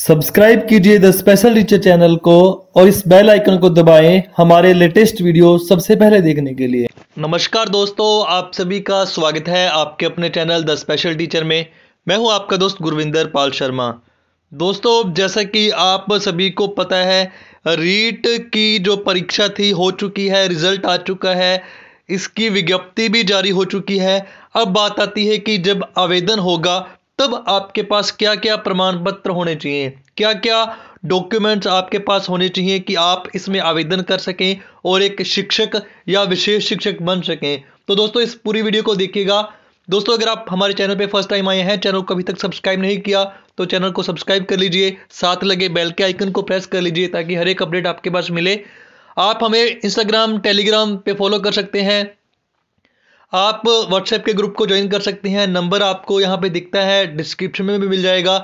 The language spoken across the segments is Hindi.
सब्सक्राइब कीजिए द स्पेशल टीचर चैनल को और इस बेल आइकन को दबाएं हमारे लेटेस्ट वीडियो सबसे पहले देखने के लिए नमस्कार दोस्तों आप सभी का स्वागत है आपके अपने चैनल द स्पेशल टीचर में मैं हूं आपका दोस्त गुरविंदर पाल शर्मा दोस्तों जैसा कि आप सभी को पता है रीट की जो परीक्षा थी हो चुकी है रिजल्ट आ चुका है इसकी विज्ञप्ति भी जारी हो चुकी है अब बात आती है कि जब आवेदन होगा तब आपके पास क्या क्या प्रमाण पत्र होने चाहिए क्या क्या डॉक्यूमेंट्स आपके पास होने चाहिए कि आप इसमें आवेदन कर सकें और एक शिक्षक या विशेष शिक्षक बन सकें तो दोस्तों इस पूरी वीडियो को देखिएगा दोस्तों अगर आप हमारे चैनल पर फर्स्ट टाइम आए हैं चैनल को अभी तक सब्सक्राइब नहीं किया तो चैनल को सब्सक्राइब कर लीजिए साथ लगे बेल के आइकन को प्रेस कर लीजिए ताकि हर एक अपडेट आपके पास मिले आप हमें इंस्टाग्राम टेलीग्राम पे फॉलो कर सकते हैं आप व्हाट्सएप के ग्रुप को ज्वाइन कर सकते हैं नंबर आपको यहाँ पे दिखता है डिस्क्रिप्शन में भी मिल जाएगा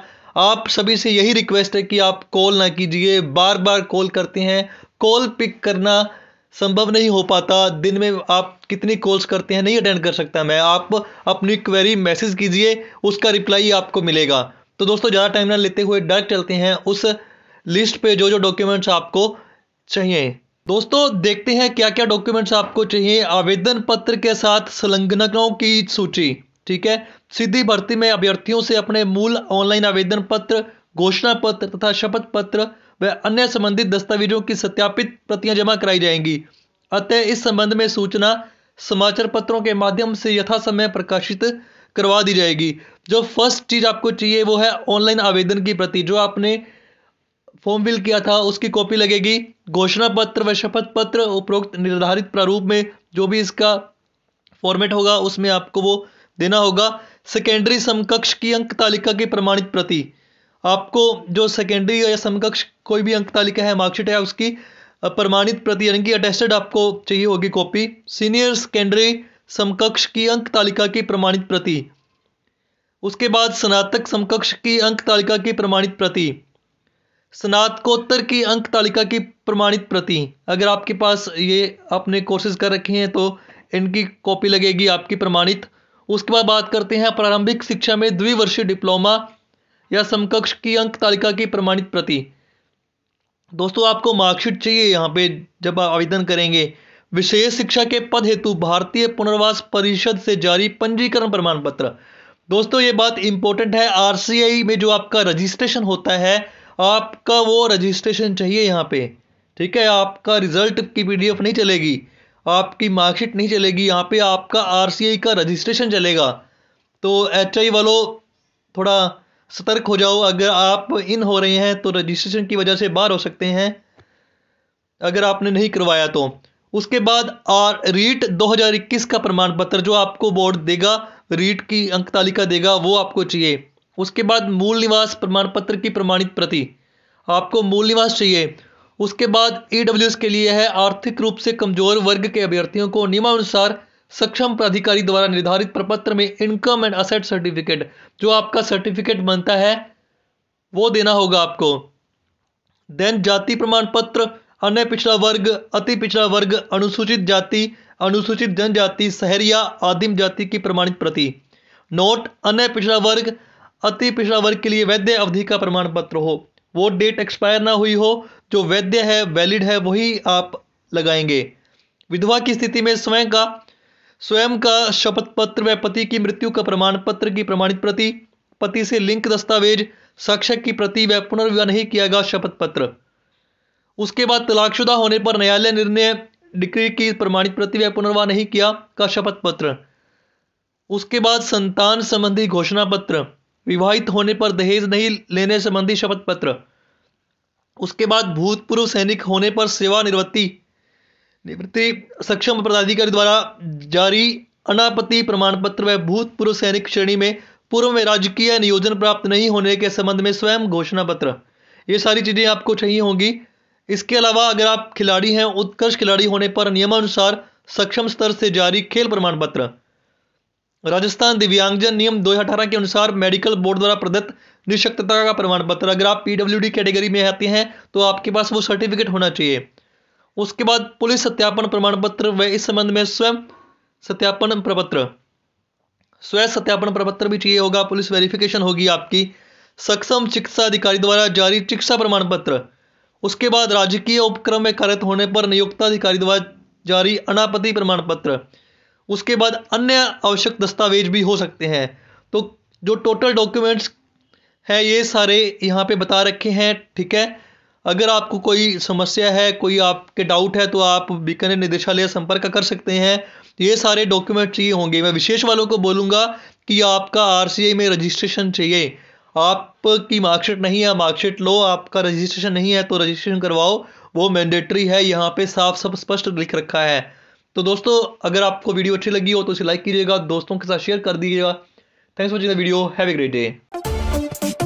आप सभी से यही रिक्वेस्ट है कि आप कॉल ना कीजिए बार बार कॉल करते हैं कॉल पिक करना संभव नहीं हो पाता दिन में आप कितनी कॉल्स करते हैं नहीं अटेंड कर सकता मैं आप अपनी क्वेरी मैसेज कीजिए उसका रिप्लाई आपको मिलेगा तो दोस्तों ज़्यादा टाइम ना लेते हुए डायरेक्ट चलते हैं उस लिस्ट पे जो जो डॉक्यूमेंट्स आपको चाहिए दोस्तों देखते हैं क्या क्या डॉक्यूमेंट्स आपको चाहिए आवेदन पत्र के साथ संलग्नकों की सूची ठीक है सीधी भर्ती में अभ्यर्थियों से अपने मूल ऑनलाइन आवेदन पत्र घोषणा पत्र तथा शपथ पत्र व अन्य संबंधित दस्तावेजों की सत्यापित प्रतियां जमा कराई जाएंगी अतः इस संबंध में सूचना समाचार पत्रों के माध्यम से यथासमय प्रकाशित करवा दी जाएगी जो फर्स्ट चीज आपको चाहिए वो है ऑनलाइन आवेदन की प्रति जो आपने फॉर्म फिल किया था उसकी कॉपी लगेगी घोषणा पत्र व शपथ पत्र उपरोक्त निर्धारित प्रारूप में जो भी इसका फॉर्मेट होगा उसमें आपको वो देना होगा सेकेंडरी समकक्ष की अंक तालिका की प्रमाणित प्रति आपको जो सेकेंडरी या समकक्ष कोई भी अंक तालिका है मार्कशीट है उसकी प्रमाणित प्रति यानी कि अटेस्टेड आपको चाहिए होगी कॉपी सीनियर सेकेंडरी समकक्ष की अंक तालिका की प्रमाणित प्रति उसके बाद स्नातक समकक्ष की अंक तालिका की प्रमाणित प्रति स्नातकोत्तर की अंक तालिका की प्रमाणित प्रति अगर आपके पास ये आपने कोर्सेज कर रखे हैं तो इनकी कॉपी लगेगी आपकी प्रमाणित उसके बाद बात करते हैं प्रारंभिक शिक्षा में द्विवर्षीय डिप्लोमा या समकक्ष की अंक तालिका की प्रमाणित प्रति दोस्तों आपको मार्कशीट चाहिए यहाँ पे जब आप आवेदन करेंगे विशेष शिक्षा के पद हेतु भारतीय पुनर्वास परिषद से जारी पंजीकरण प्रमाण पत्र दोस्तों ये बात इंपॉर्टेंट है आर में जो आपका रजिस्ट्रेशन होता है आपका वो रजिस्ट्रेशन चाहिए यहाँ पे ठीक है आपका रिजल्ट की पीडीएफ नहीं चलेगी आपकी मार्कशीट नहीं चलेगी यहाँ पे आपका आरसीआई का रजिस्ट्रेशन चलेगा तो एच आई वालों थोड़ा सतर्क हो जाओ अगर आप इन हो रहे हैं तो रजिस्ट्रेशन की वजह से बाहर हो सकते हैं अगर आपने नहीं करवाया तो उसके बाद आर रीट 2021 का प्रमाण पत्र जो आपको बोर्ड देगा रीट की अंक तालिका देगा वो आपको चाहिए उसके बाद मूल निवास प्रमाण पत्र की प्रमाणित प्रति आपको मूल निवास चाहिए उसके बाद ई के लिए है आर्थिक रूप से कमजोर वर्ग के अभ्यर्थियों को नियमानुसार सक्षम प्राधिकारी द्वारा निर्धारित प्रपत्र में इनकम एंड असेट सर्टिफिकेट जो आपका सर्टिफिकेट बनता है वो देना होगा आपको देन जाति प्रमाण पत्र अन्य पिछड़ा वर्ग अति पिछड़ा वर्ग अनुसूचित जाति अनुसूचित जनजाति शहरिया आदिम जाति की प्रमाणित प्रति नोट अन्य पिछड़ा वर्ग अति पिछड़ा वर्ग के लिए वैध अवधि का प्रमाण पत्र हो वो डेट एक्सपायर ना हुई हो जो वैध है वैलिड है वही आप लगाएंगे विधवा की स्थिति में स्वयं का स्वयं का शपथ पत्र व पति की मृत्यु का प्रमाण पत्र की प्रमाणित प्रति पति से लिंक दस्तावेज साक्षक की प्रति व पुनर्विवाह नहीं किया गया शपथ पत्र उसके बाद तलाकशुदा होने पर न्यायालय निर्णय डिक्री की प्रमाणित प्रति व पुनर्वाह नहीं किया का शपथ पत्र उसके बाद संतान संबंधी घोषणा पत्र विवाहित होने पर दहेज नहीं लेने संबंधी शपथ पत्र उसके बाद भूतपूर्व सैनिक होने पर सेवा निवृत्ति निवृत्ति सक्षम पदाधिकारी द्वारा जारी अनापत्ति प्रमाण पत्र व भूतपूर्व सैनिक श्रेणी में पूर्व में राजकीय नियोजन प्राप्त नहीं होने के संबंध में स्वयं घोषणा पत्र ये सारी चीज़ें आपको चाहिए होंगी इसके अलावा अगर आप खिलाड़ी हैं उत्कर्ष खिलाड़ी होने पर नियमानुसार सक्षम स्तर से जारी खेल प्रमाण पत्र राजस्थान दिव्यांगजन नियम 2018 के अनुसार मेडिकल बोर्ड द्वारा प्रदत्त निशक्तता का प्रमाण पत्र अगर आप पीडब्ल्यू कैटेगरी में आते हैं तो आपके पास वो सर्टिफिकेट होना चाहिए उसके बाद पुलिस सत्यापन प्रमाण पत्र व इस संबंध में स्वयं सत्यापन प्रपत्र स्वयं सत्यापन प्रपत्र भी चाहिए होगा पुलिस वेरिफिकेशन होगी आपकी सक्षम चिकित्सा अधिकारी द्वारा जारी चिकित्सा प्रमाण पत्र उसके बाद राजकीय उपक्रम में कार्यरत होने पर नियोक्ता अधिकारी द्वारा जारी अनापति प्रमाण पत्र उसके बाद अन्य आवश्यक दस्तावेज भी हो सकते हैं तो जो टोटल डॉक्यूमेंट्स है ये सारे यहाँ पे बता रखे हैं ठीक है अगर आपको कोई समस्या है कोई आपके डाउट है तो आप बीकानेर निदेशालय संपर्क कर सकते हैं ये सारे डॉक्यूमेंट चाहिए होंगे मैं विशेष वालों को बोलूँगा कि आपका आर में रजिस्ट्रेशन चाहिए आपकी मार्कशीट नहीं है मार्कशीट लो आपका रजिस्ट्रेशन नहीं है तो रजिस्ट्रेशन करवाओ वो मैंडेटरी है यहाँ पे साफ सब स्पष्ट लिख रखा है तो दोस्तों अगर आपको वीडियो अच्छी लगी हो तो इसे लाइक कीजिएगा दोस्तों के साथ शेयर कर दीजिएगा thanks for watching the video have a great day